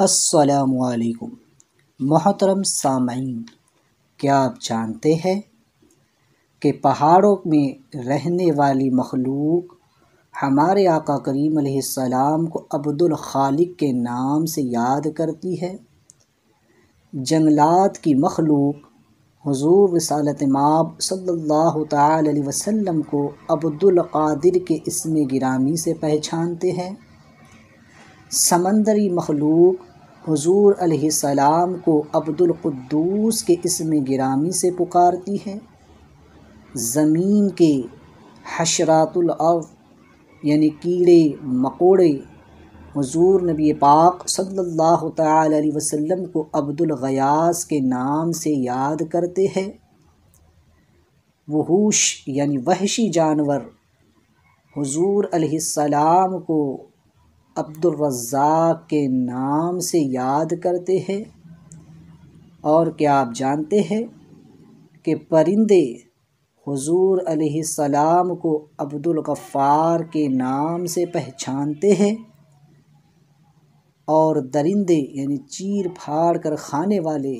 असलकुम मोहतरम सामीन क्या आप जानते हैं कि पहाड़ों में रहने वाली मखलूक हमारे आका करीम सलाम को अब्दुल खालिक के नाम से याद करती है जंगलात की मखलूक हज़ूर रसालत माब सल्लल्लाहु अलैहि वसल्लम को अब्दुल कादिर के इसम गिरामी से पहचानते हैं समंदरी मखलूक हजूर सलाम को अब्दुलक़द्दूस के इसम गिरामी से पुकारती है ज़मीन के हशरातुलअर्द यानि कीड़े मकोड़े हजूर नबी पाक सल्लल्लाहु अलैहि वसल्लम को अब्दुलगयास के नाम से याद करते हैं वहूश यानि वहशी जानवर हजूर सलाम को अब्दुलरज़ाक के नाम से याद करते हैं और क्या आप जानते हैं कि परिंदे हुजूर सलाम को अब्दुल गफ़ार के नाम से पहचानते हैं और दरिंदे यानी चीर फाड़ कर खाने वाले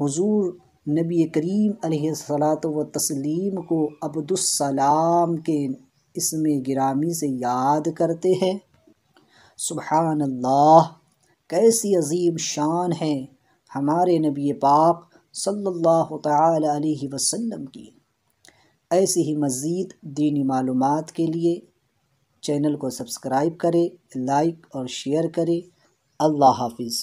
हुजूर नबी करीम सलात व तस्लीम को सलाम के इसमें गिरामी से याद करते हैं सुबहान अल्लाह कैसी अजीम शान है हमारे नबी पाक सल्लल्लाहु अलैहि वसल्लम की ऐसी ही मज़ीद दीनी मालूम के लिए चैनल को सब्सक्राइब करें लाइक और शेयर करें अल्लाह हाफिज़